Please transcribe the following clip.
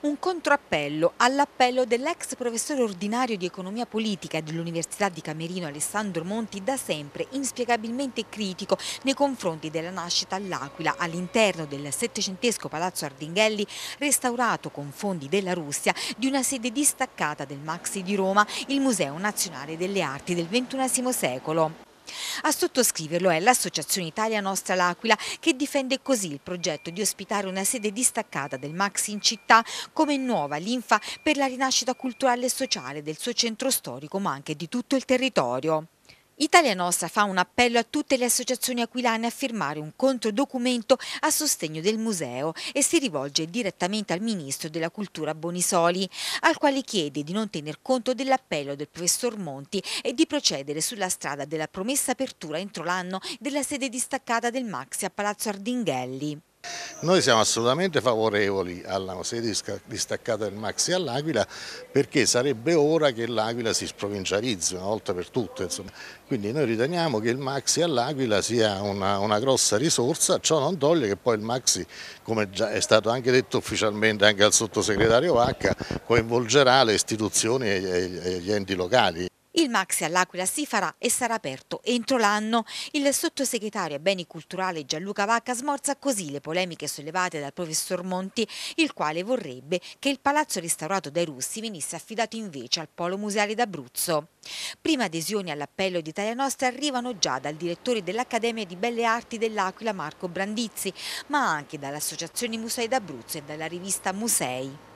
Un contrappello all'appello dell'ex professore ordinario di economia politica dell'Università di Camerino Alessandro Monti da sempre inspiegabilmente critico nei confronti della nascita all'Aquila all'interno del settecentesco Palazzo Ardinghelli restaurato con fondi della Russia di una sede distaccata del Maxi di Roma, il Museo Nazionale delle Arti del XXI secolo. A sottoscriverlo è l'Associazione Italia Nostra L'Aquila che difende così il progetto di ospitare una sede distaccata del Max in città come nuova linfa per la rinascita culturale e sociale del suo centro storico ma anche di tutto il territorio. Italia Nostra fa un appello a tutte le associazioni aquilane a firmare un controdocumento a sostegno del museo e si rivolge direttamente al Ministro della Cultura Bonisoli, al quale chiede di non tener conto dell'appello del professor Monti e di procedere sulla strada della promessa apertura entro l'anno della sede distaccata del Maxi a Palazzo Ardinghelli. Noi siamo assolutamente favorevoli alla sede distaccata del Maxi all'Aquila perché sarebbe ora che l'Aquila si sprovincializzi una volta per tutte. Insomma. Quindi noi riteniamo che il Maxi all'Aquila sia una, una, grossa risorsa, ciò non toglie che poi il Maxi, come già è stato anche detto ufficialmente anche al sottosegretario Vacca, coinvolgerà le istituzioni e gli enti locali il Maxi all'Aquila si farà e sarà aperto entro l'anno. Il sottosegretario a beni culturali Gianluca Vacca smorza così le polemiche sollevate dal professor Monti, il quale vorrebbe che il palazzo restaurato dai russi venisse affidato invece al Polo Museale d'Abruzzo. Prime adesioni all'appello di Italia Nostra arrivano già dal direttore dell'Accademia di Belle Arti dell'Aquila Marco Brandizzi, ma anche dall'Associazione Musei d'Abruzzo e dalla rivista Musei.